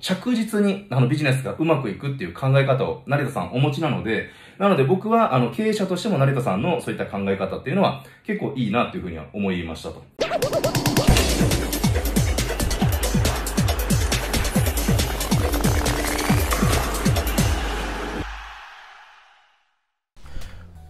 着実にあのビジネスがうまくいくっていう考え方を成田さんお持ちなので、なので僕はあの経営者としても成田さんのそういった考え方っていうのは結構いいなっていうふうには思いましたと。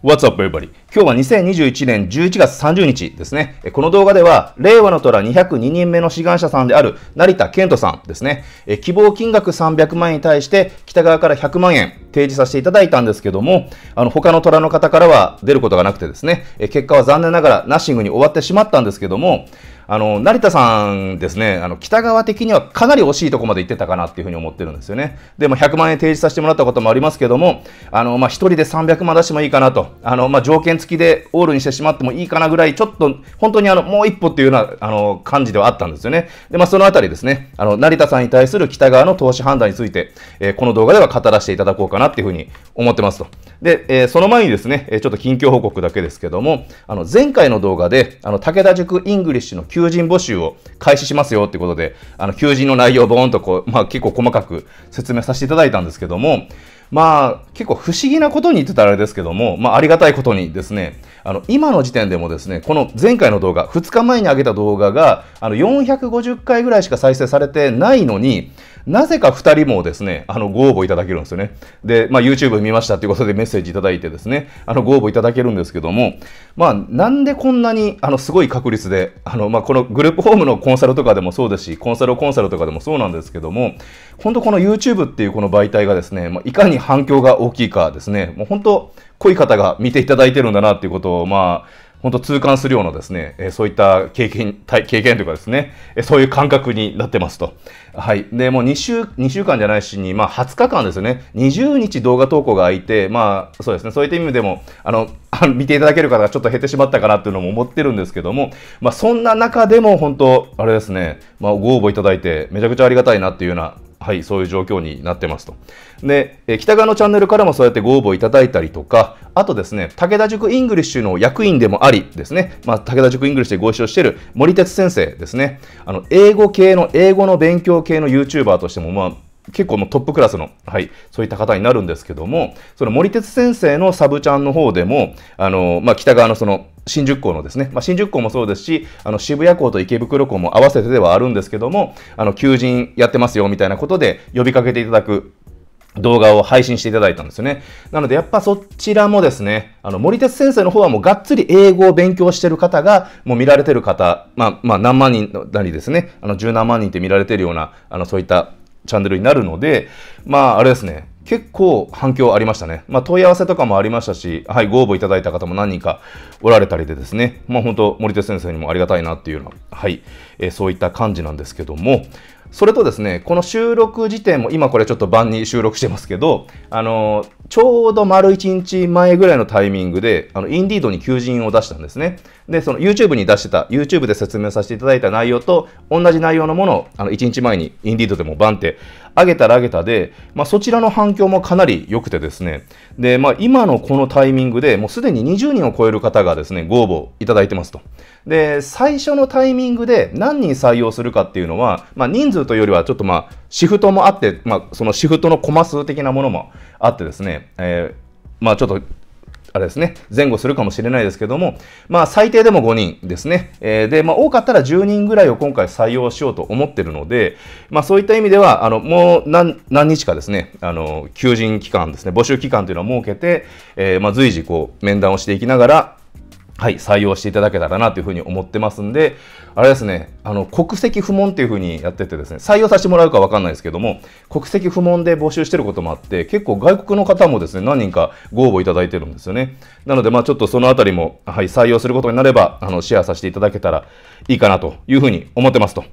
What's up, everybody? 今日は2021年11月30日ですね。この動画では、令和の虎202人目の志願者さんである成田健人さんですね。希望金額300万円に対して北側から100万円提示させていただいたんですけども、あの、他の虎の方からは出ることがなくてですね、結果は残念ながらナッシングに終わってしまったんですけども、あの、成田さんですね、あの、北側的にはかなり惜しいとこまで行ってたかなっていうふうに思ってるんですよね。で、も100万円提示させてもらったこともありますけども、あの、まあ、1人で300万出してもいいかなと、あの、まあ、条件付きでオールにしてしまってもいいかなぐらい、ちょっと、本当にあの、もう一歩っていうような、あの、感じではあったんですよね。で、まあ、そのあたりですね、あの、成田さんに対する北側の投資判断について、えー、この動画では語らせていただこうかなっていうふうに思ってますと。で、えー、その前にですね、ちょっと近況報告だけですけども、あの、前回の動画で、あの、武田塾イングリッシュの求人募集を開始しますよってことで、あの、求人の内容をボーンとこう、まあ結構細かく説明させていただいたんですけども、まあ結構不思議なことに言ってたらあれですけども、まあありがたいことにですね、あの、今の時点でもですね、この前回の動画、2日前に上げた動画が、あの、450回ぐらいしか再生されてないのに、なぜか2人もですね、あの、ご応募いただけるんですよね。で、まあ、YouTube 見ましたということでメッセージいただいてですね、あの、ご応募いただけるんですけども、まあ、なんでこんなに、あの、すごい確率で、あの、まあ、このグループホームのコンサルとかでもそうですし、コンサルコンサルとかでもそうなんですけども、本当この YouTube っていうこの媒体がですね、まあ、いかに反響が大きいかですね、もう本当、濃い方が見ていただいてるんだなっていうことを、まあ、本当痛感するようなですね、えそういった経験、体経験というかですね、えそういう感覚になってますと。はい。で、もう2週、2週間じゃないしに、まあ20日間ですね、20日動画投稿が空いて、まあそうですね、そういった意味でも、あの、見ていただける方がちょっと減ってしまったかなっていうのも思ってるんですけども、まあそんな中でも本当、あれですね、まあご応募いただいてめちゃくちゃありがたいなっていうようなはい、そういう状況になってますと。で、北側のチャンネルからもそうやってご応募いただいたりとか、あとですね、武田塾イングリッシュの役員でもありですね、まあ、武田塾イングリッシュでご一緒している森哲先生ですね、あの、英語系の、英語の勉強系の YouTuber としても、まあ、結構もトップクラスの、はい、そういった方になるんですけども、その森哲先生のサブちゃんの方でも、あの、まあ、北側のその、新宿校のですね、まあ、新宿校もそうですし、あの渋谷校と池袋校も合わせてではあるんですけども、あの求人やってますよみたいなことで呼びかけていただく動画を配信していただいたんですよね。なのでやっぱそちらもですね、あの森哲先生の方はもうがっつり英語を勉強してる方が、もう見られてる方、まあまあ何万人なりですね、あの十何万人って見られてるような、あのそういったチャンネルになるので、まあ、あれですね、結構反響ありましたね。まあ、問い合わせとかもありましたし、はい、ご応募いただいた方も何人かおられたりでですね、まあ、本当、森手先生にもありがたいなっていうのは、はい、えー、そういった感じなんですけども、それとですね、この収録時点も、今これちょっと晩に収録してますけど、あのーちょうど丸1日前ぐらいのタイミングで、あの、インディードに求人を出したんですね。で、その YouTube に出してた、YouTube で説明させていただいた内容と、同じ内容のものを、あの、1日前にインディードでもバンって上げたら上げたで、まあ、そちらの反響もかなり良くてですね。で、まあ、今のこのタイミングでもうすでに20人を超える方がですね、ご応募いただいてますと。で、最初のタイミングで何人採用するかっていうのは、まあ、人数というよりは、ちょっとまあ、シフトもあって、まあ、そのシフトのコマ数的なものもあってですね、えー、まあちょっと、あれですね、前後するかもしれないですけども、まあ最低でも5人ですね。えー、で、まあ多かったら10人ぐらいを今回採用しようと思ってるので、まあそういった意味では、あの、もう何日かですね、あの、求人期間ですね、募集期間というのを設けて、えー、まあ随時こう面談をしていきながら、はい、採用していただけたらなというふうに思ってますんで、あれですね、あの、国籍不問っていうふうにやっててですね、採用させてもらうかわかんないですけども、国籍不問で募集してることもあって、結構外国の方もですね、何人かご応募いただいてるんですよね。なので、まあちょっとそのあたりも、はい、採用することになれば、あの、シェアさせていただけたらいいかなというふうに思ってますと。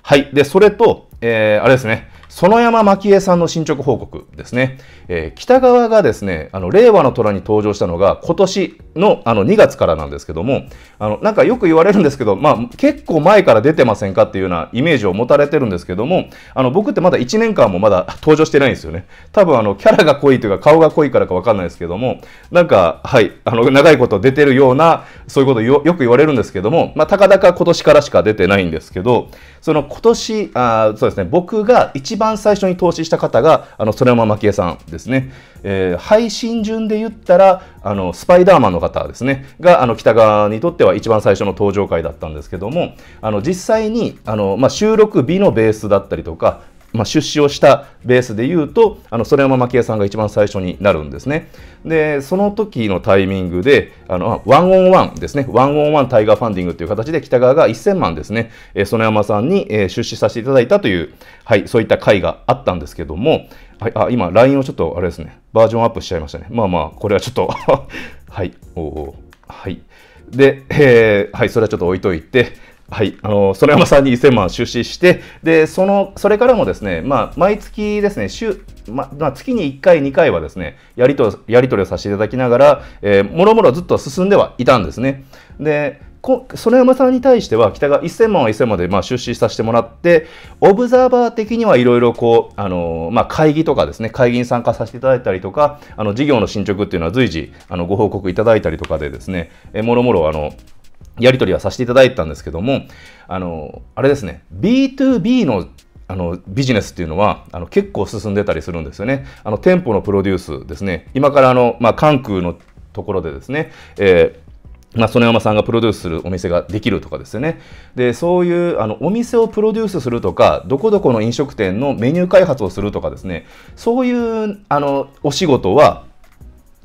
はい。で、それと、えー、あれですね、園山牧江さんの進捗報告ですね。えー、北側がですね、あの、令和の虎に登場したのが今年のあの2月からなんですけども、あの、なんかよく言われるんですけど、まあ、結構前から出てませんかっていうようなイメージを持たれてるんですけども、あの、僕ってまだ1年間もまだ 登場してないんですよね。多分あの、キャラが濃いというか顔が濃いからか分かんないですけども、なんか、はい、あの、長いこと出てるような、そういうことよよく言われるんですけども、まあ、たかだか今年からしか出てないんですけど、その今年、あそうですね、僕が一番番最初に投資した方が、あの、そ山真紀きさんですね。えー、配信順で言ったら、あの、スパイダーマンの方ですね、が、あの、北川にとっては一番最初の登場回だったんですけども、あの、実際に、あの、まあ、収録日のベースだったりとか、まあ、出資をしたベースで言うと、あの、曽れはまさんが一番最初になるんですね。で、その時のタイミングで、あの、ワンオンワンですね。ワンオンワンタイガーファンディングという形で北川が1000万ですね、えー、園山さんに、えー、出資させていただいたという、はい、そういった会があったんですけども、はい、あ、今、LINE をちょっと、あれですね、バージョンアップしちゃいましたね。まあまあ、これはちょっと はい、おはい。で、えー、はい、それはちょっと置いといて、はい、あの、園山さんに1000万出資して、で、その、それからもですね、まあ、毎月ですね、週、ま、まあ、月に1回、2回はですね、やりと、やり取りをさせていただきながら、えー、もろもろずっと進んではいたんですね。で、園山さんに対しては、北が1000万は1000万で、まあ、出資させてもらって、オブザーバー的にはいろいろこう、あの、まあ、会議とかですね、会議に参加させていただいたりとか、あの、事業の進捗っていうのは随時、あの、ご報告いただいたりとかでですね、えもろもろ、あの、やり取りはさせていただいたんですけども、あの、あれですね、B2B のあのビジネスっていうのはあの結構進んでたりするんですよね。あの店舗のプロデュースですね。今からあの、まあ、関空のところでですね、えーまあ、曽根山さんがプロデュースするお店ができるとかですよね。で、そういうあのお店をプロデュースするとか、どこどこの飲食店のメニュー開発をするとかですね、そういうあのお仕事は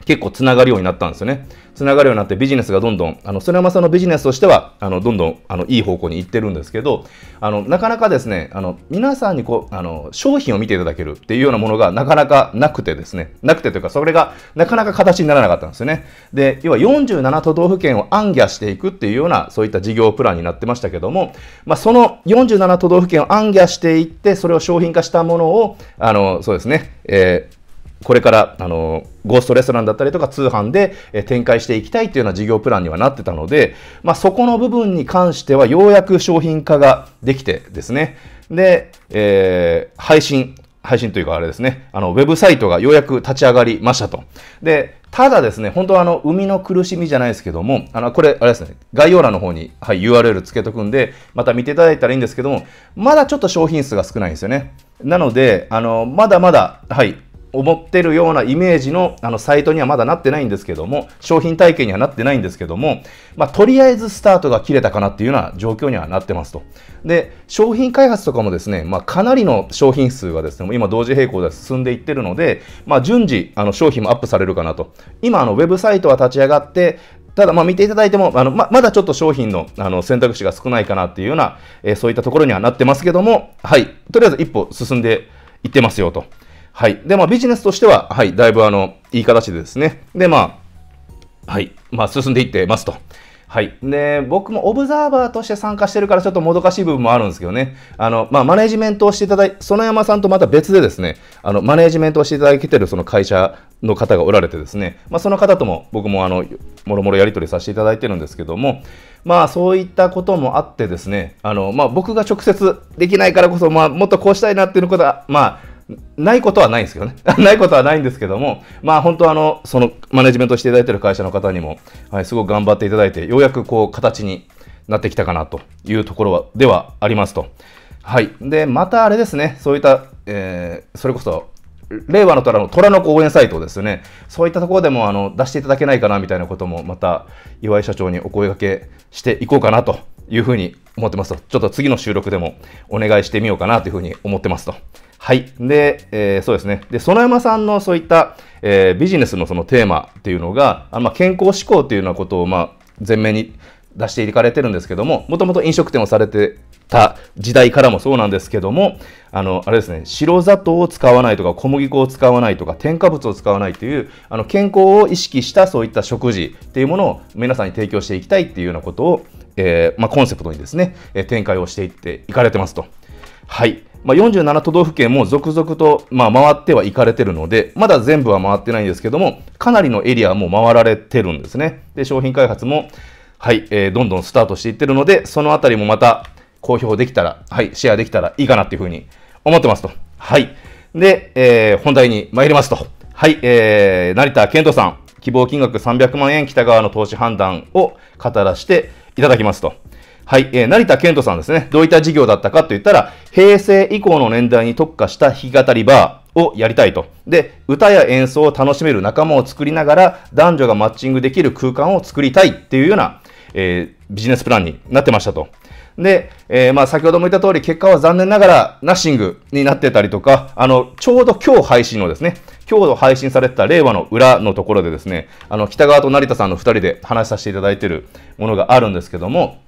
結構つながるようになったんですよね。つながるようになってビジネスがどんどん、あの、曽山さんのビジネスとしては、あの、どんどん、あの、いい方向に行ってるんですけど、あの、なかなかですね、あの、皆さんにこう、あの、商品を見ていただけるっていうようなものがなかなかなくてですね、なくてというか、それがなかなか形にならなかったんですよね。で、要は47都道府県を暗挙していくっていうような、そういった事業プランになってましたけども、まあ、その47都道府県を暗挙していって、それを商品化したものを、あの、そうですね、えーこれから、あの、ゴーストレストランだったりとか通販で展開していきたいというような事業プランにはなってたので、まあ、そこの部分に関してはようやく商品化ができてですね。で、えー、配信、配信というかあれですね、あの、ウェブサイトがようやく立ち上がりましたと。で、ただですね、本当はあの、生みの苦しみじゃないですけども、あの、これ、あれですね、概要欄の方に、はい、URL つけとくんで、また見ていただいたらいいんですけども、まだちょっと商品数が少ないんですよね。なので、あの、まだまだ、はい、思ってるようなイメージのあのサイトにはまだなってないんですけども、商品体系にはなってないんですけども、まあ、とりあえずスタートが切れたかなっていうような状況にはなってますと。で、商品開発とかもですね、まあ、かなりの商品数がですね、今同時並行で進んでいってるので、まあ、順次、あの商品もアップされるかなと。今、あのウェブサイトは立ち上がって、ただ、ま見ていただいても、あのままだちょっと商品のあの選択肢が少ないかなっていうような、えー、そういったところにはなってますけども、はい、とりあえず一歩進んでいってますよと。はい。で、まあ、ビジネスとしては、はい、だいぶ、あの、いい形でですね。で、まあ、はい、まあ、進んでいってますと。はい。で、僕もオブザーバーとして参加してるからちょっともどかしい部分もあるんですけどね。あの、まあ、マネジメントをしていただい、園山さんとまた別でですね、あの、マネジメントをしていただけてるその会社の方がおられてですね、まあ、その方とも僕もあの、もろもろやり取りさせていただいてるんですけども、まあ、そういったこともあってですね、あの、まあ、僕が直接できないからこそ、まあ、もっとこうしたいなっていうことは、まあ、ないことはないんですけどね。ないことはないんですけども、まあ本当あの、そのマネジメントしていただいている会社の方にも、はい、すごく頑張っていただいて、ようやくこう形になってきたかなというところはではありますと。はい。で、またあれですね、そういった、えー、それこそ、令和の虎の虎の応援サイトですね、そういったところでもあの出していただけないかなみたいなことも、また岩井社長にお声がけしていこうかなというふうに思ってますと、ちょっと次の収録でもお願いしてみようかなというふうに思ってますと。はい。で、えー、そうですね。で、園山さんのそういった、えー、ビジネスのそのテーマっていうのが、あまあ、健康志向というようなことを、まあ、前面に出していかれてるんですけども、もともと飲食店をされてた時代からもそうなんですけども、あの、あれですね、白砂糖を使わないとか、小麦粉を使わないとか、添加物を使わないという、あの、健康を意識したそういった食事っていうものを皆さんに提供していきたいっていうようなことを、えー、まあ、コンセプトにですね、え展開をしていっていかれてますと。はい。まあ、47都道府県も続々と、まあ、回ってはいかれてるので、まだ全部は回ってないんですけども、かなりのエリアも回られてるんですね。で、商品開発も、はい、えー、どんどんスタートしていってるので、そのあたりもまた公表できたら、はい、シェアできたらいいかなっていうふうに思ってますと。はい。で、えー、本題に参りますと。はい、えー、成田健人さん、希望金額300万円北側の投資判断を語らせていただきますと。はい、えー、成田健人さんですね。どういった事業だったかと言ったら、平成以降の年代に特化した弾き語りバーをやりたいと。で、歌や演奏を楽しめる仲間を作りながら、男女がマッチングできる空間を作りたいっていうような、えー、ビジネスプランになってましたと。で、えー、まあ先ほども言った通り、結果は残念ながらナッシングになってたりとか、あの、ちょうど今日配信のですね、今日配信されてた令和の裏のところでですね、あの、北川と成田さんの2人で話させていただいてるものがあるんですけども、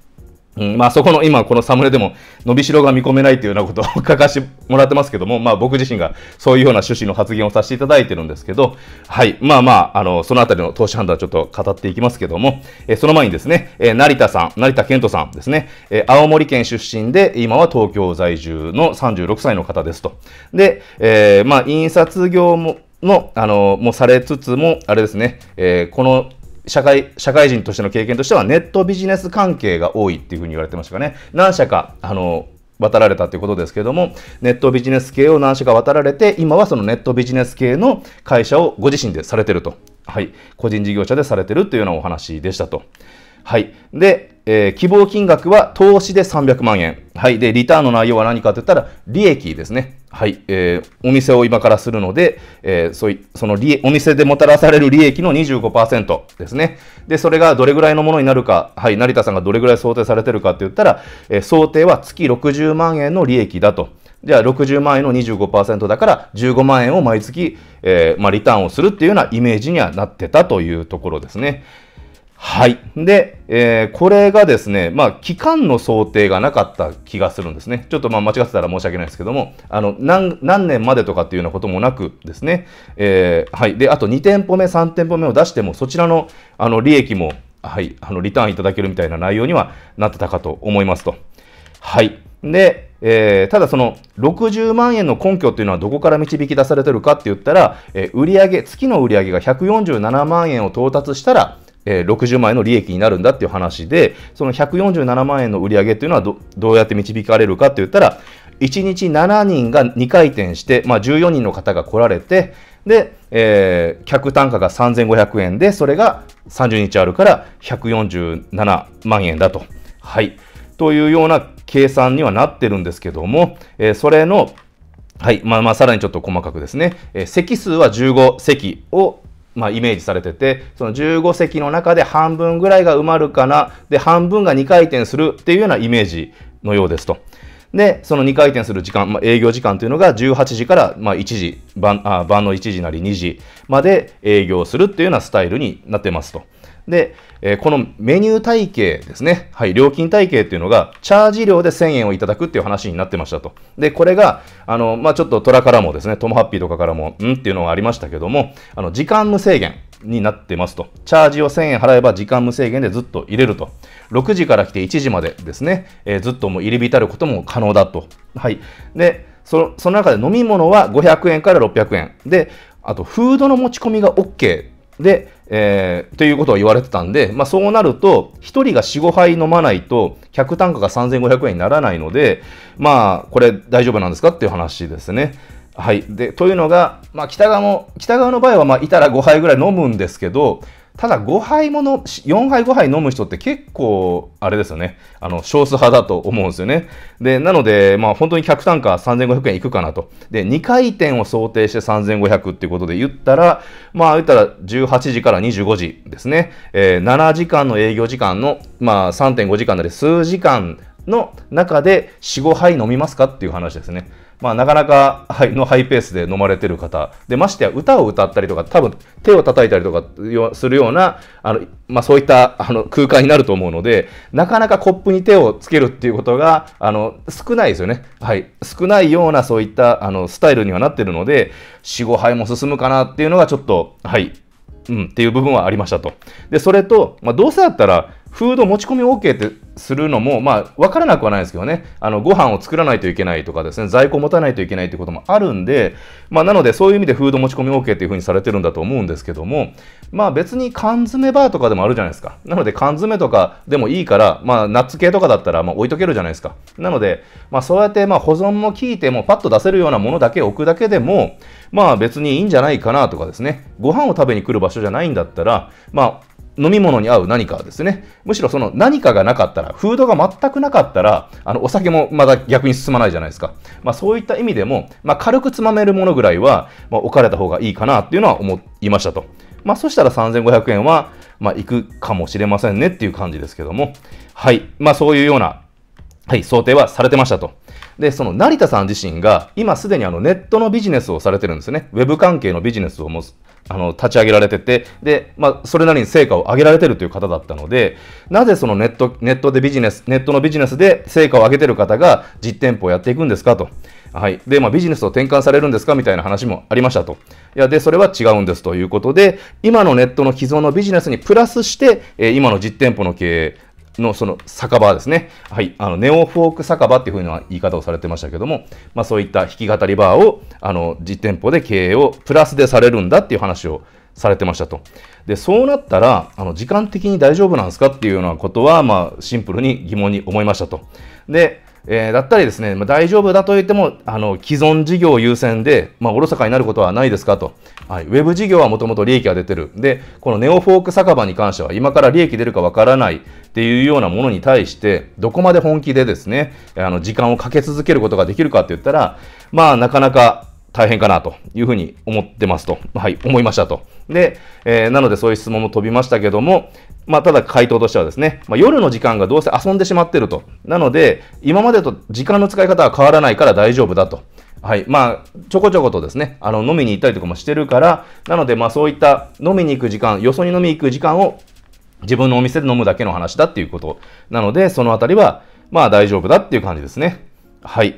うん、まあそこの今このサムネでも伸びしろが見込めないというようなことを 書かしてもらってますけども、まあ僕自身がそういうような趣旨の発言をさせていただいてるんですけど、はい。まあまあ、あの、そのあたりの投資判断ちょっと語っていきますけども、えその前にですね、え成田さん、成田健人さんですね、え青森県出身で今は東京在住の36歳の方ですと。で、えまあ印刷業も、の、あの、もされつつも、あれですね、えー、この社会、社会人としての経験としては、ネットビジネス関係が多いっていうふうに言われてましたかね。何社か、あの、渡られたということですけれども、ネットビジネス系を何社か渡られて、今はそのネットビジネス系の会社をご自身でされてると。はい。個人事業者でされてるというようなお話でしたと。はい。で、えー、希望金額は投資で300万円。はい。で、リターンの内容は何かといったら、利益ですね。はい、えー、お店を今からするので、えー、そういその利お店でもたらされる利益の25%ですね。で、それがどれぐらいのものになるか、はい、成田さんがどれぐらい想定されてるかって言ったら、えー、想定は月60万円の利益だと。じゃあ60万円の25%だから15万円を毎月、えーまあ、リターンをするっていうようなイメージにはなってたというところですね。はい。で、えー、これがですね、まあ、期間の想定がなかった気がするんですね。ちょっとまあ間違ってたら申し訳ないですけども、あの、何、何年までとかっていうようなこともなくですね、えー、はい。で、あと2店舗目、3店舗目を出しても、そちらの、あの、利益も、はい、あの、リターンいただけるみたいな内容にはなってたかと思いますと。はい。で、えー、ただその60万円の根拠っていうのはどこから導き出されてるかって言ったら、えー、売上月の売上が147万円を到達したら、えー、60万円の利益になるんだっていう話で、その147万円の売り上げっていうのはどどうやって導かれるかって言ったら、1日7人が2回転して、まあ、14人の方が来られて、で、えー、客単価が3500円で、それが30日あるから147万円だと。はい。というような計算にはなってるんですけども、えー、それの、はい、まあまあさらにちょっと細かくですね、えー、席数は15席をまあ、イメージされてて、その15席の中で半分ぐらいが埋まるかな、で、半分が2回転するっていうようなイメージのようですと。で、その2回転する時間、まあ、営業時間というのが18時からまあ1時晩あ、晩の1時なり2時まで営業するっていうようなスタイルになってますと。で、えー、このメニュー体系ですね。はい、料金体系っていうのが、チャージ料で1000円をいただくっていう話になってましたと。で、これが、あの、まあ、ちょっと虎からもですね、トモハッピーとかからも、んっていうのがありましたけども、あの、時間無制限になってますと。チャージを1000円払えば時間無制限でずっと入れると。6時から来て1時までですね、えー、ずっともう入り浸ることも可能だと。はい。で、その中で飲み物は500円から600円。で、あと、フードの持ち込みが OK で、えー、ということを言われてたんで、まあ、そうなると、1人が4、5杯飲まないと、客単価が3500円にならないので、まあ、これ大丈夫なんですかっていう話ですね。はい。で、というのが、まあ、北側の北側の場合は、まいたら5杯ぐらい飲むんですけど、ただ5杯もの、4杯5杯飲む人って結構、あれですよね。あの、少数派だと思うんですよね。で、なので、まあ本当に客単価3500円いくかなと。で、2回転を想定して3500っていうことで言ったら、まあ言ったら18時から25時ですね。えー、7時間の営業時間の、まあ3.5時間なり数時間の中で4、5杯飲みますかっていう話ですね。まあ、なかなかのハイペースで飲まれてる方でましてや歌を歌ったりとか多分手を叩いたりとかするようなあの、まあ、そういったあの空間になると思うのでなかなかコップに手をつけるっていうことがあの少ないですよね、はい、少ないようなそういったあのスタイルにはなってるので45杯も進むかなっていうのがちょっとはいうん、っていう部分はありましたと。で、それと、まあ、どうせだったら、フード持ち込み OK ってするのも、まあ、わからなくはないですけどね、あの、ご飯を作らないといけないとかですね、在庫を持たないといけないってこともあるんで、まあ、なので、そういう意味でフード持ち込み OK っていうふうにされてるんだと思うんですけども、まあ、別に缶詰バーとかでもあるじゃないですか。なので、缶詰とかでもいいから、まあ、ナッツ系とかだったら、まあ、置いとけるじゃないですか。なので、まあ、そうやって、まあ、保存も効いても、パッと出せるようなものだけ置くだけでも、まあ、別にいいんじゃないかなとかですね、ご飯を食べに来る場所じゃないんだったら、まあ、飲み物に合う何かですね。むしろその何かがなかったら、フードが全くなかったら、あの、お酒もまだ逆に進まないじゃないですか。まあそういった意味でも、まあ軽くつまめるものぐらいは、まあ、置かれた方がいいかなっていうのは思いましたと。まあそしたら3500円は、まあいくかもしれませんねっていう感じですけども。はい。まあそういうような、はい、想定はされてましたと。で、その成田さん自身が、今すでにあのネットのビジネスをされてるんですね。ウェブ関係のビジネスをもあの立ち上げられてて、で、まあ、それなりに成果を上げられてるという方だったので、なぜそのネット、ネットでビジネス、ネットのビジネスで成果を上げてる方が実店舗をやっていくんですかと。はい。で、まあ、ビジネスを転換されるんですかみたいな話もありましたと。いや、で、それは違うんですということで、今のネットの既存のビジネスにプラスして、えー、今の実店舗の経営、のその酒場ですね。はい。あの、ネオフォーク酒場っていう風な言い方をされてましたけども、まあそういった弾き語りバーを、あの、実店舗で経営をプラスでされるんだっていう話をされてましたと。で、そうなったら、あの、時間的に大丈夫なんですかっていうようなことは、まあシンプルに疑問に思いましたと。で、えー、だったりですね、まあ、大丈夫だと言っても、あの、既存事業優先で、まあ、おろそかになることはないですかと。はい。ウェブ事業はもともと利益が出てる。で、このネオフォーク酒場に関しては、今から利益出るかわからないっていうようなものに対して、どこまで本気でですね、あの、時間をかけ続けることができるかって言ったら、まあ、なかなか大変かなというふうに思ってますと。はい、思いましたと。で、えー、なのでそういう質問も飛びましたけども、まあ、ただ回答としてはですね、まあ、夜の時間がどうせ遊んでしまってると。なので、今までと時間の使い方は変わらないから大丈夫だと。はい。まあ、ちょこちょことですね、あの、飲みに行ったりとかもしてるから、なので、まあ、そういった飲みに行く時間、よそに飲みに行く時間を自分のお店で飲むだけの話だっていうこと。なので、そのあたりは、まあ、大丈夫だっていう感じですね。はい。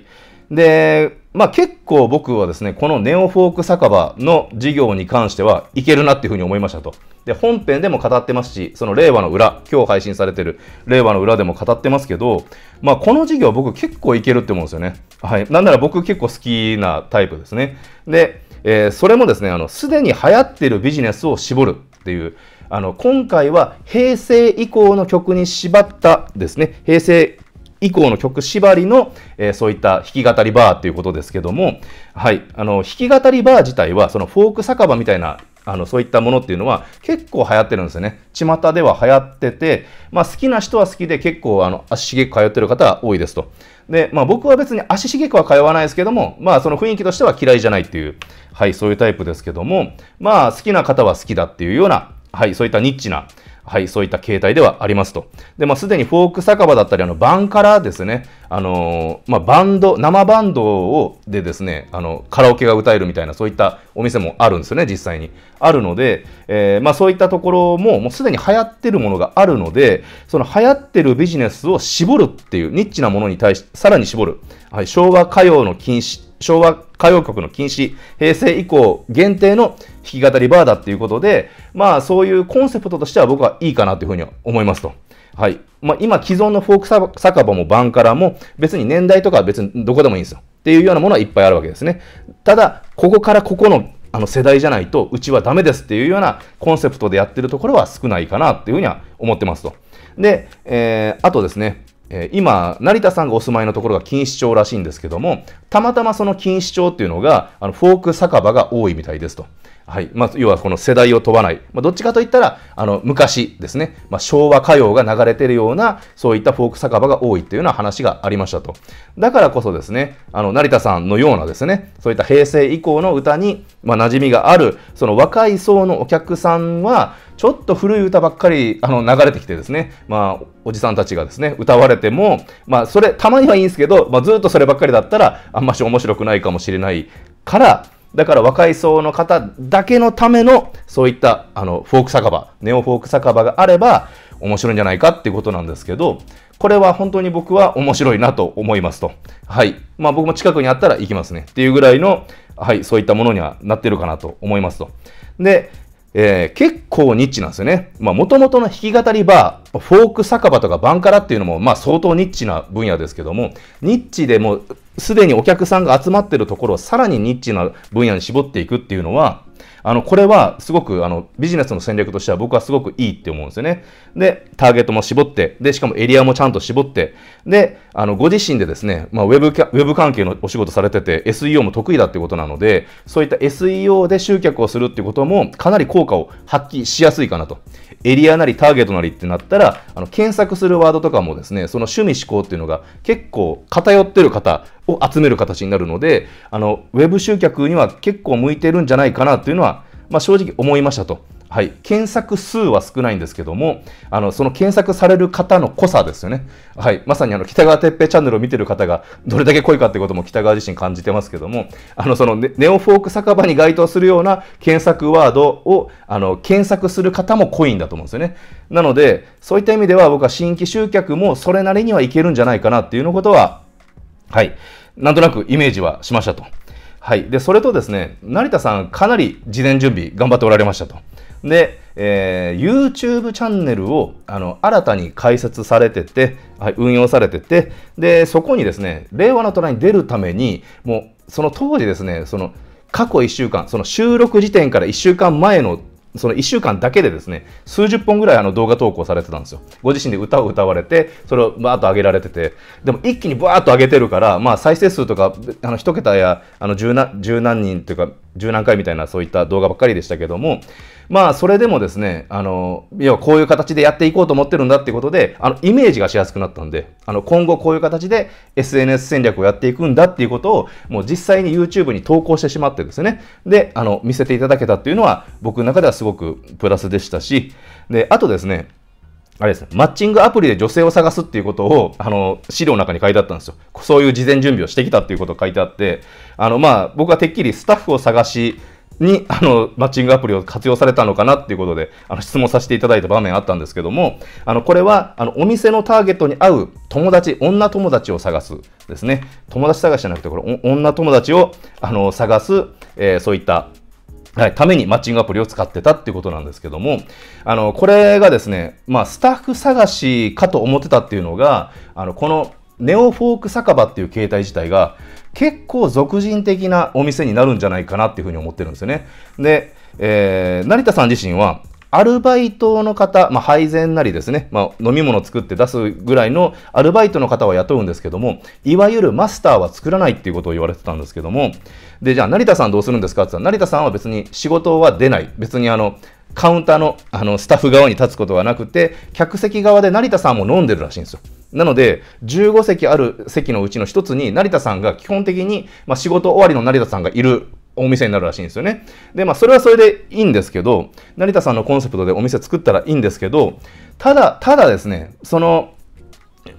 で、まあ、結構僕はですね、このネオフォーク酒場の事業に関してはいけるなっていうふうに思いましたと。で、本編でも語ってますし、その令和の裏、今日配信されてる令和の裏でも語ってますけど、まあ、この事業僕結構いけるって思うんですよね。はい。なんなら僕結構好きなタイプですね。で、えー、それもですね、あの、すでに流行ってるビジネスを絞るっていう、あの、今回は平成以降の曲に縛ったですね、平成以降の曲縛りの、えー、そういった弾き語りバーっていうことですけども、はい、あの弾き語りバー自体はそのフォーク酒場みたいなあのそういったものっていうのは結構流行ってるんですよね。巷では流行ってて、まあ、好きな人は好きで結構あの足しげく通ってる方は多いですと。で、まあ、僕は別に足しげくは通わないですけども、まあ、その雰囲気としては嫌いじゃないっていう、はい、そういうタイプですけども、まあ、好きな方は好きだっていうような、はい、そういったニッチな、はい、そういった形態ではありますと。で、まあ、すでにフォーク酒場だったり、あの、バンカラですね、あのー、まあ、バンド、生バンドを、でですね、あの、カラオケが歌えるみたいな、そういったお店もあるんですよね、実際に。あるので、えー、まあ、そういったところも、もうすでに流行ってるものがあるので、その流行ってるビジネスを絞るっていう、ニッチなものに対して、さらに絞る。はい、昭和歌謡の禁止、昭和歌謡曲の禁止、平成以降限定の弾き語りバーだっていうことで、まあそういうコンセプトとしては僕はいいかなというふうに思いますと。はい。まあ今既存のフォーク酒場もバンカラも別に年代とかは別にどこでもいいんですよ。っていうようなものはいっぱいあるわけですね。ただ、ここからここのあの世代じゃないとうちはダメですっていうようなコンセプトでやってるところは少ないかなっていうふうには思ってますと。で、えー、あとですね、え今、成田さんがお住まいのところが錦糸町らしいんですけども、たまたまその錦糸町っていうのが、あのフォーク酒場が多いみたいですと。はいまあ、要はこの世代を問わない、まあ、どっちかといったらあの昔ですね、まあ、昭和歌謡が流れてるようなそういったフォーク酒場が多いっていうような話がありましたとだからこそですねあの成田さんのようなですねそういった平成以降の歌に、まあ、馴染みがあるその若い層のお客さんはちょっと古い歌ばっかりあの流れてきてですね、まあ、おじさんたちがですね歌われても、まあ、それたまにはいいんですけど、まあ、ずっとそればっかりだったらあんまし面白くないかもしれないからだから若い層の方だけのための、そういったあのフォーク酒場、ネオフォーク酒場があれば、面白いんじゃないかっていうことなんですけど、これは本当に僕は面白いなと思いますと。はい。まあ僕も近くにあったら行きますねっていうぐらいの、はい、そういったものにはなってるかなと思いますと。で、えー、結構ニッチなんですよね。まあ、もともとの弾き語りバー、フォーク酒場とかバンカラっていうのも、まあ、相当ニッチな分野ですけども、ニッチでもすでにお客さんが集まってるところをさらにニッチな分野に絞っていくっていうのは、あの、これはすごく、あの、ビジネスの戦略としては僕はすごくいいって思うんですよね。で、ターゲットも絞って、で、しかもエリアもちゃんと絞って、で、あの、ご自身でですね、まあ、ウェブ、ウェブ関係のお仕事されてて、SEO も得意だってことなので、そういった SEO で集客をするってことも、かなり効果を発揮しやすいかなと。エリアなりターゲットなりってなったら、あの、検索するワードとかもですね、その趣味思考っていうのが結構偏ってる方、を集める形になるので、あの、ウェブ集客には結構向いてるんじゃないかなというのは、まあ、正直思いましたと。はい、検索数は少ないんですけども、あのその検索される方の濃さですよね。はい、まさにあの北川哲平チャンネルを見てる方がどれだけ濃いかってことも北川自身感じてますけども、あのそのネオフォーク酒場に該当するような検索ワードをあの検索する方も濃いんだと思うんですよね。なので、そういった意味では僕は新規集客もそれなりにはいけるんじゃないかなっていうのことははい。なんとなくイメージはしましたと。はい。で、それとですね、成田さん、かなり事前準備頑張っておられましたと。で、えー、YouTube チャンネルをあの新たに開設されてて、はい、運用されてて、で、そこにですね、令和の虎に出るために、もう、その当時ですね、その、過去1週間、その収録時点から1週間前のその1週間だけでですね、数十本ぐらいあの動画投稿されてたんですよ。ご自身で歌を歌われて、それをバーッと上げられてて、でも一気にバーッと上げてるから、まあ再生数とか、あの1桁やあの十何人というか、十何回みたいなそういった動画ばっかりでしたけども、まあそれでもですね、あの、要はこういう形でやっていこうと思ってるんだっていうことで、あの、イメージがしやすくなったんで、あの、今後こういう形で SNS 戦略をやっていくんだっていうことを、もう実際に YouTube に投稿してしまってですね、で、あの、見せていただけたっていうのは、僕の中ではすごくプラスでしたし、で、あとですね、あれですね、マッチングアプリで女性を探すっていうことを、あの、資料の中に書いてあったんですよ。そういう事前準備をしてきたっていうこと書いてあって、あの、まあ、僕はてっきりスタッフを探しに、あの、マッチングアプリを活用されたのかなっていうことで、あの、質問させていただいた場面あったんですけども、あの、これは、あの、お店のターゲットに合う友達、女友達を探すですね。友達探しじゃなくて、これ、女友達を、あの、探す、えー、そういったはい、ためにマッチングアプリを使ってたっていうことなんですけども、あの、これがですね、まあ、スタッフ探しかと思ってたっていうのが、あの、このネオフォーク酒場っていう形態自体が、結構俗人的なお店になるんじゃないかなっていうふうに思ってるんですよね。で、えー、成田さん自身は、アルバイトの方、まあ、配膳なりですね、まあ、飲み物作って出すぐらいのアルバイトの方は雇うんですけども、いわゆるマスターは作らないっていうことを言われてたんですけども、で、じゃあ、成田さんどうするんですかって言ったら、成田さんは別に仕事は出ない。別にあの、カウンターのあのスタッフ側に立つことはなくて、客席側で成田さんも飲んでるらしいんですよ。なので、15席ある席のうちの1つに、成田さんが基本的に、まあ、仕事終わりの成田さんがいるお店になるらしいんですよね。で、まあ、それはそれでいいんですけど、成田さんのコンセプトでお店作ったらいいんですけど、ただ、ただですね、その、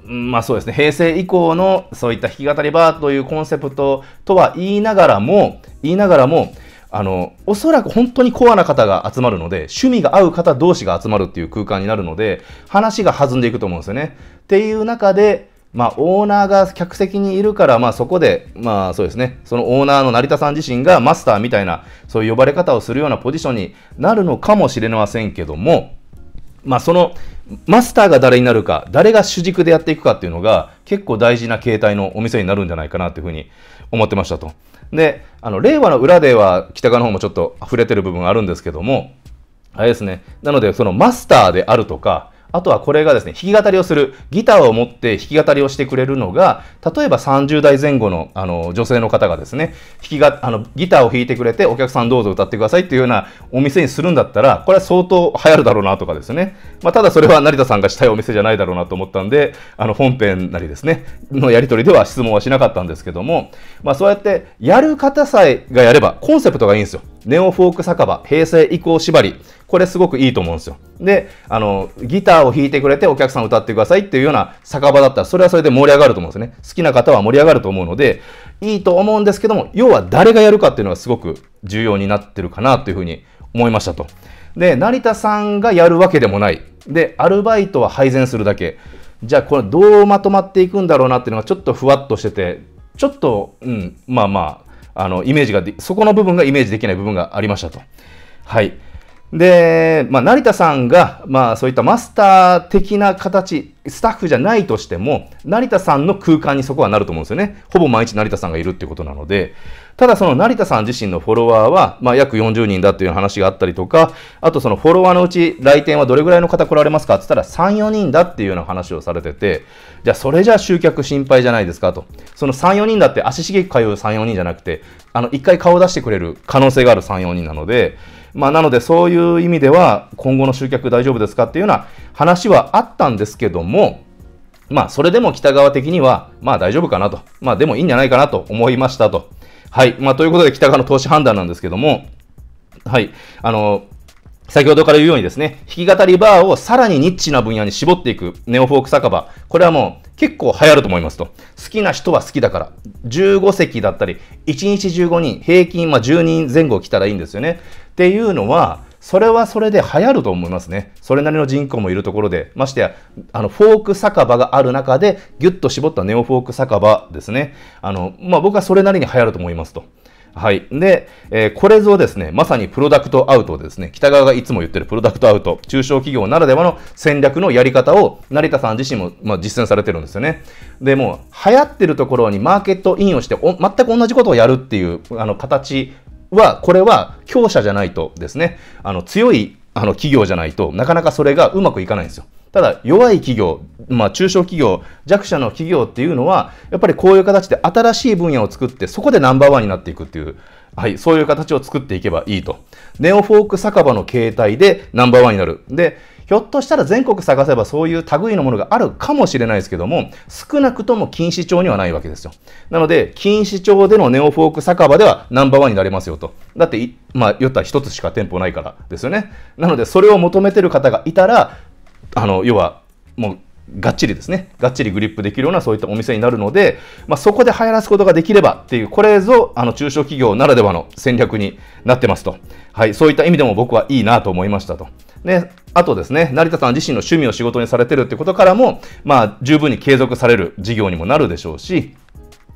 まあそうですね、平成以降のそういった弾き語りバーというコンセプトとは言いながらも、言いながらも、あの、おそらく本当にコアな方が集まるので、趣味が合う方同士が集まるっていう空間になるので、話が弾んでいくと思うんですよね。っていう中で、まあ、オーナーが客席にいるから、まあ、そこで、まあ、そうですね、そのオーナーの成田さん自身がマスターみたいな、そういう呼ばれ方をするようなポジションになるのかもしれませんけども、まあ、そのマスターが誰になるか、誰が主軸でやっていくかっていうのが、結構大事な形態のお店になるんじゃないかなというふうに思ってましたと。で、あの令和の裏では、北側の方もちょっと溢れてる部分あるんですけども、あれですね、なので、そのマスターであるとか、あとはこれがですね、弾き語りをする、ギターを持って弾き語りをしてくれるのが、例えば30代前後のあの女性の方がですね、弾きがあのギターを弾いてくれて、お客さんどうぞ歌ってくださいっていうようなお店にするんだったら、これは相当流行るだろうなとかですね、まあ、ただそれは成田さんがしたいお店じゃないだろうなと思ったんで、あの本編なりですね、のやり取りでは質問はしなかったんですけども、まあ、そうやってやる方さえがやれば、コンセプトがいいんですよ。ネオフォーク酒場、平成以降縛り、これすごくいいと思うんですよ。で、あの、ギターを弾いてくれてお客さん歌ってくださいっていうような酒場だったら、それはそれで盛り上がると思うんですね。好きな方は盛り上がると思うので、いいと思うんですけども、要は誰がやるかっていうのがすごく重要になってるかなというふうに思いましたと。で、成田さんがやるわけでもない。で、アルバイトは配膳するだけ。じゃあ、これどうまとまっていくんだろうなっていうのがちょっとふわっとしてて、ちょっと、うん、まあまあ、あの、イメージが、そこの部分がイメージできない部分がありましたと。はい。で、まあ、成田さんが、まあ、そういったマスター的な形、スタッフじゃないとしても、成田さんの空間にそこはなると思うんですよね。ほぼ毎日成田さんがいるってことなので、ただその成田さん自身のフォロワーは、まあ、約40人だという話があったりとか、あとそのフォロワーのうち来店はどれぐらいの方来られますかって言ったら3、4人だっていうような話をされてて、じゃあそれじゃあ集客心配じゃないですかと。その3、4人だって足しげく通う3、4人じゃなくて、あの、一回顔を出してくれる可能性がある3、4人なので、まあ、なのでそういう意味では今後の集客大丈夫ですかっていうような話はあったんですけども、まあ、それでも北側的には、まあ大丈夫かなと。まあ、でもいいんじゃないかなと思いましたと。はい。まあ、ということで、北側の投資判断なんですけども、はい。あの、先ほどから言うようにですね、弾き語りバーをさらにニッチな分野に絞っていくネオフォーク酒場、これはもう結構流行ると思いますと。好きな人は好きだから、15席だったり、1日15人、平均ま10人前後来たらいいんですよね。っていうのは、それはそれで流行ると思いますね。それなりの人口もいるところで、ましてや、あの、フォーク酒場がある中で、ぎゅっと絞ったネオフォーク酒場ですね。あの、まあ、僕はそれなりに流行ると思いますと。はい。で、えー、これぞですね、まさにプロダクトアウトですね、北側がいつも言ってるプロダクトアウト、中小企業ならではの戦略のやり方を成田さん自身も、まあ、実践されてるんですよね。でも、流行ってるところにマーケットインをして全く同じことをやるっていうあの形は、これは強者じゃないとですね、あの強いあの企業じゃないとなかなかそれがうまくいかないんですよ。ただ弱い企業、まあ、中小企業、弱者の企業っていうのは、やっぱりこういう形で新しい分野を作って、そこでナンバーワンになっていくっていう、はい、そういう形を作っていけばいいと。ネオフォーク酒場の形態でナンバーワンになる。で、ひょっとしたら全国探せばそういう類のものがあるかもしれないですけども、少なくとも錦糸町にはないわけですよ。なので、錦糸町でのネオフォーク酒場ではナンバーワンになれますよと。だって、まあ、言ったら一つしか店舗ないからですよね。なので、それを求めてる方がいたら、あの、要は、もう、がっちりですね、がっちりグリップできるようなそういったお店になるので、まあ、そこで流行らすことができればっていう、これぞあの中小企業ならではの戦略になってますと、はい、そういった意味でも僕はいいなと思いましたと。ね、あとですね、成田さん自身の趣味を仕事にされてるってことからも、まあ、十分に継続される事業にもなるでしょうし、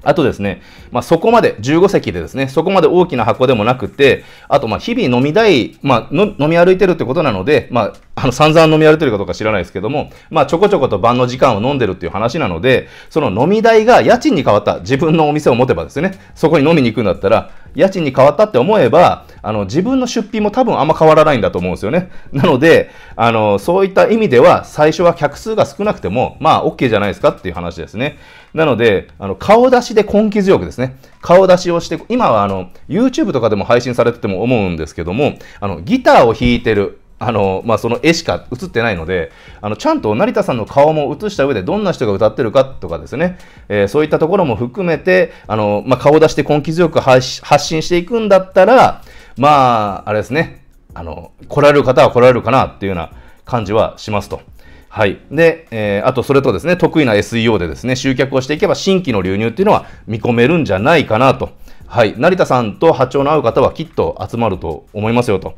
あとですね、まあ、そこまで、15席でですね、そこまで大きな箱でもなくて、あと、ま日々飲みたい、まあ飲み歩いてるってことなので、まあ、あの、散々飲み歩いてるかどうか知らないですけども、まあ、ちょこちょこと晩の時間を飲んでるっていう話なので、その飲み代が家賃に変わった、自分のお店を持てばですね、そこに飲みに行くんだったら、家賃に変わったって思えば、あの、自分の出費も多分あんま変わらないんだと思うんですよね。なので、あの、そういった意味では、最初は客数が少なくても、まあ、OK じゃないですかっていう話ですね。なので、あの、顔出しで根気強くですね、顔出しをして、今はあの、YouTube とかでも配信されてても思うんですけども、あの、ギターを弾いてる、あの、まあ、その絵しか映ってないので、あの、ちゃんと成田さんの顔も映した上でどんな人が歌ってるかとかですね、えー、そういったところも含めて、あの、まあ、顔出して根気強く発信していくんだったら、まあ、あれですね、あの、来られる方は来られるかなっていうような感じはしますと。はい。で、えー、あとそれとですね、得意な SEO でですね、集客をしていけば新規の流入っていうのは見込めるんじゃないかなと。はい。成田さんと波長の合う方はきっと集まると思いますよと。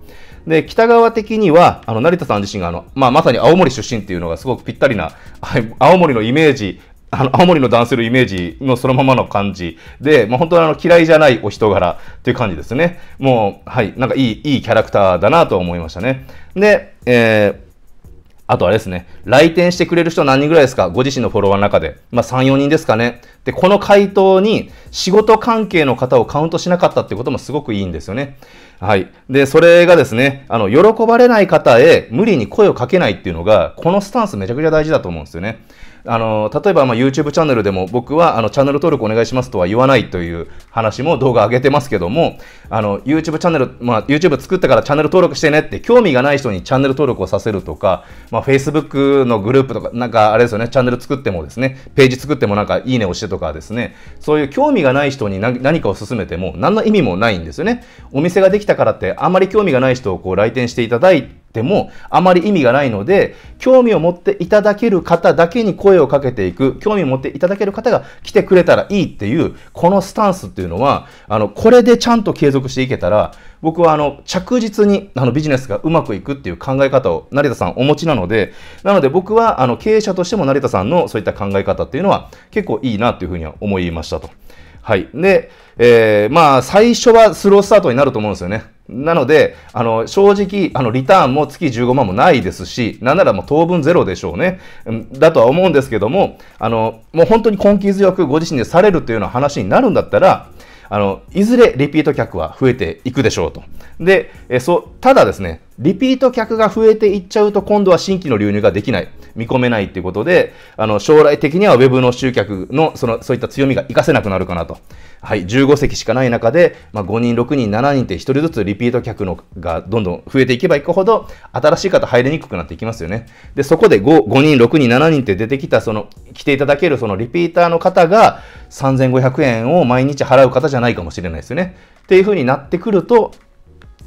で、北側的には、あの、成田さん自身が、あの、まあ、まさに青森出身っていうのがすごくぴったりな、はい、青森のイメージ、あの、青森のンスのイメージのそのままの感じで、まあ、本当はあの、嫌いじゃないお人柄っていう感じですね。もう、はい、なんかいい、いいキャラクターだなと思いましたね。で、えーあとあれですね、来店してくれる人何人ぐらいですかご自身のフォロワーの中で。まあ、3、4人ですかね。で、この回答に仕事関係の方をカウントしなかったってこともすごくいいんですよね。はい。で、それがですね、あの、喜ばれない方へ無理に声をかけないっていうのが、このスタンスめちゃくちゃ大事だと思うんですよね。あの例えばま YouTube チャンネルでも僕はあのチャンネル登録お願いしますとは言わないという話も動画上げてますけどもあの YouTube チャンネル、まあ、YouTube 作ったからチャンネル登録してねって興味がない人にチャンネル登録をさせるとか、まあ、Facebook のグループとかなんかあれですよねチャンネル作ってもですねページ作ってもなんかいいね押してとかですねそういう興味がない人に何かを勧めても何の意味もないんですよねお店ができたからってあんまり興味がない人をこう来店していただいててもあまり意味がないので興味を持っていただける方だけに声をかけていく興味を持っていただける方が来てくれたらいいっていうこのスタンスっていうのはあのこれでちゃんと継続していけたら僕はあの着実にあのビジネスがうまくいくっていう考え方を成田さんお持ちなのでなので僕はあの経営者としても成田さんのそういった考え方っていうのは結構いいなというふうには思いましたと。はい。で、えー、まあ、最初はスロースタートになると思うんですよね。なので、あの、正直、あの、リターンも月15万もないですし、なんならもう当分ゼロでしょうね。だとは思うんですけども、あの、もう本当に根気強くご自身でされるというような話になるんだったら、あの、いずれリピート客は増えていくでしょうと。で、えそう、ただですね、リピート客が増えていっちゃうと、今度は新規の流入ができない、見込めないっていうことで、あの、将来的には Web の集客の、その、そういった強みが活かせなくなるかなと。はい、15席しかない中で、まあ、5人、6人、7人って1人ずつリピート客のがどんどん増えていけばいくほど、新しい方入れにくくなっていきますよね。で、そこで 5, 5人、6人、7人って出てきた、その来ていただけるそのリピーターの方が3500円を毎日払う方じゃないかもしれないですよね。っていうふうになってくると、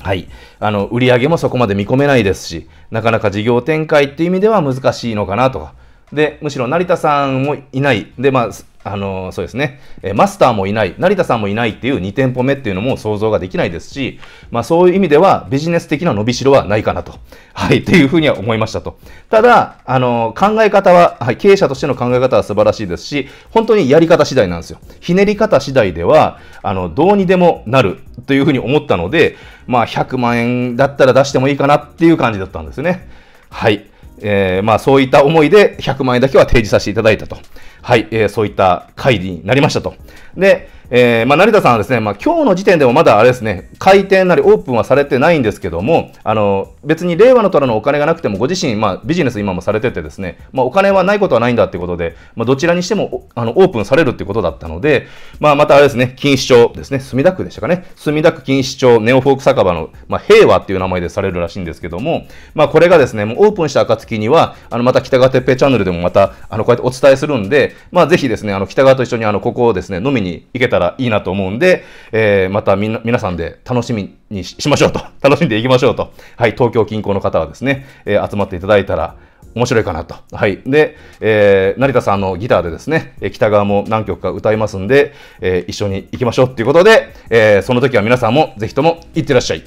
はい、あの売り上げもそこまで見込めないですし、なかなか事業展開っていう意味では難しいのかなとか。で、むしろ成田さんもいない。で、まあ、あのそうですね、えマスターもいない、成田さんもいないっていう2店舗目っていうのも想像ができないですし、まあ、そういう意味ではビジネス的な伸びしろはないかなと、はい、っていうふうには思いましたと。ただ、あの考え方は、はい、経営者としての考え方は素晴らしいですし、本当にやり方次第なんですよ。ひねり方次第では、あの、どうにでもなるというふうに思ったので、まあ、100万円だったら出してもいいかなっていう感じだったんですね。はい。えー、まあそういった思いで100万円だけは提示させていただいたと。はい、えー、そういった会議になりましたと。で、えー、まあ、成田さんはですね、まあ、今日の時点でもまだあれですね、開店なりオープンはされてないんですけども、あの、別に令和の虎のお金がなくても、ご自身、まあ、ビジネス今もされててですね、まあ、お金はないことはないんだってことで、まあ、どちらにしても、あの、オープンされるってことだったので、まあ、またあれですね、錦糸町ですね、墨田区でしたかね、墨田区錦糸町ネオフォーク酒場の、まあ、平和っていう名前でされるらしいんですけども、まあ、これがですね、もうオープンした暁には、あの、また北川哲平チャンネルでもまた、あの、こうやってお伝えするんで、まあ、ぜひですね、あの、北川と一緒に、あの、ここをですね、飲みに行けたたらいいなと思うんで、えー、またみな皆さんで楽しみにしましょうと、楽しんでいきましょうと、はい、東京近郊の方はですね、えー、集まっていただいたら、面白いかなと。はい。で、えー、成田さんのギターでですね、北側も何曲か歌いますんで、えー、一緒に行きましょうっていうことで、えー、その時は皆さんもぜひとも行ってらっしゃい。